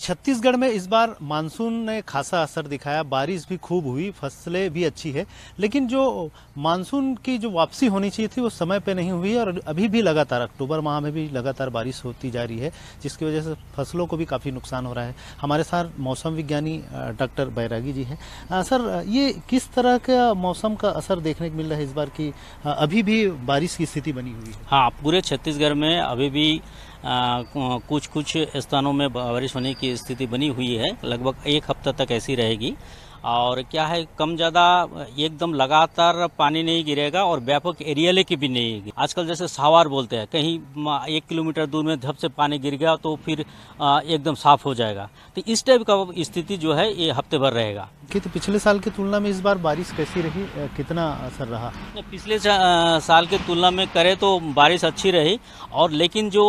छत्तीसगढ़ में इस बार मानसून ने खासा असर दिखाया बारिश भी खूब हुई फसलें भी अच्छी है लेकिन जो मानसून की जो वापसी होनी चाहिए थी वो समय पे नहीं हुई और अभी भी लगातार अक्टूबर माह में भी लगातार बारिश होती जा रही है जिसकी वजह से फसलों को भी काफ़ी नुकसान हो रहा है हमारे साथ मौसम विज्ञानी डॉक्टर बैरागी जी हैं सर ये किस तरह का मौसम का असर देखने को मिल रहा है इस बार की अभी भी बारिश की स्थिति बनी हुई है हाँ पूरे छत्तीसगढ़ में अभी भी कुछ कुछ स्थानों में बारिश होने की स्थिति बनी हुई है लगभग एक हफ्ता तक ऐसी रहेगी और क्या है कम ज़्यादा एकदम लगातार पानी नहीं गिरेगा और व्यापक एरियाले की भी नहीं गिरेगी आजकल जैसे सावार बोलते हैं कहीं एक किलोमीटर दूर में झप से पानी गिर गया तो फिर एकदम साफ हो जाएगा तो इस टाइप का स्थिति जो है ये हफ्ते भर रहेगा कि तो पिछले साल की तुलना में इस बार बारिश कैसी रही कितना असर रहा पिछले साल की तुलना में करें तो बारिश अच्छी रही और लेकिन जो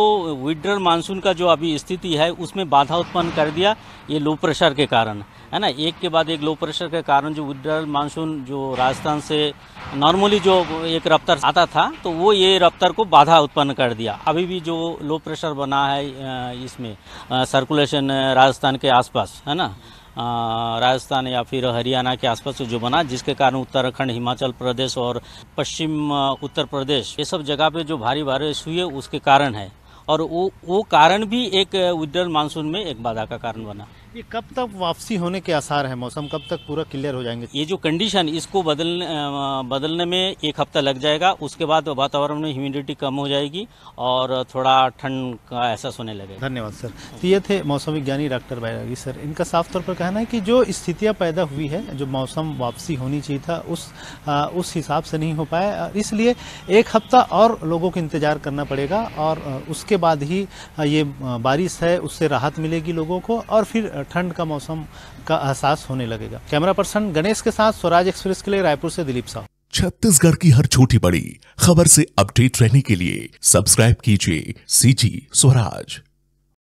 विड्रर मानसून का जो अभी स्थिति है उसमें बाधा उत्पन्न कर दिया ये लो प्रेशर के कारण है ना एक के बाद एक लो प्रेशर के कारण जो विड्रल मानसून जो राजस्थान से नॉर्मली जो एक रफ्तार आता था तो वो ये रफ्तार को बाधा उत्पन्न कर दिया अभी भी जो लो प्रेशर बना है इसमें सर्कुलेशन राजस्थान के आसपास है ना राजस्थान या फिर हरियाणा के आसपास जो बना जिसके कारण उत्तराखंड हिमाचल प्रदेश और पश्चिम उत्तर प्रदेश ये सब जगह पे जो भारी बारिश हुई है उसके कारण है और वो वो कारण भी एक विड्रल मानसून में एक बाधा का कारण बना ये कब तक वापसी होने के आसार है मौसम कब तक पूरा क्लियर हो जाएंगे ये जो कंडीशन इसको बदलने बदलने में एक हफ्ता लग जाएगा उसके बाद वातावरण में ह्यूमिडिटी कम हो जाएगी और थोड़ा ठंड का एहसास होने लगेगा धन्यवाद सर तो ये थे मौसम विज्ञानी डॉक्टर बैरागी सर इनका साफ तौर पर कहना है कि जो स्थितियाँ पैदा हुई है जो मौसम वापसी होनी चाहिए था उस आ, उस हिसाब से नहीं हो पाया इसलिए एक हफ्ता और लोगों को इंतज़ार करना पड़ेगा और उसके बाद ही ये बारिश है उससे राहत मिलेगी लोगों को और फिर ठंड का मौसम का एहसास होने लगेगा कैमरा पर्सन गणेश के साथ स्वराज एक्सप्रेस के लिए रायपुर से दिलीप साहु छत्तीसगढ़ की हर छोटी बड़ी खबर से अपडेट रहने के लिए सब्सक्राइब कीजिए सीजी स्वराज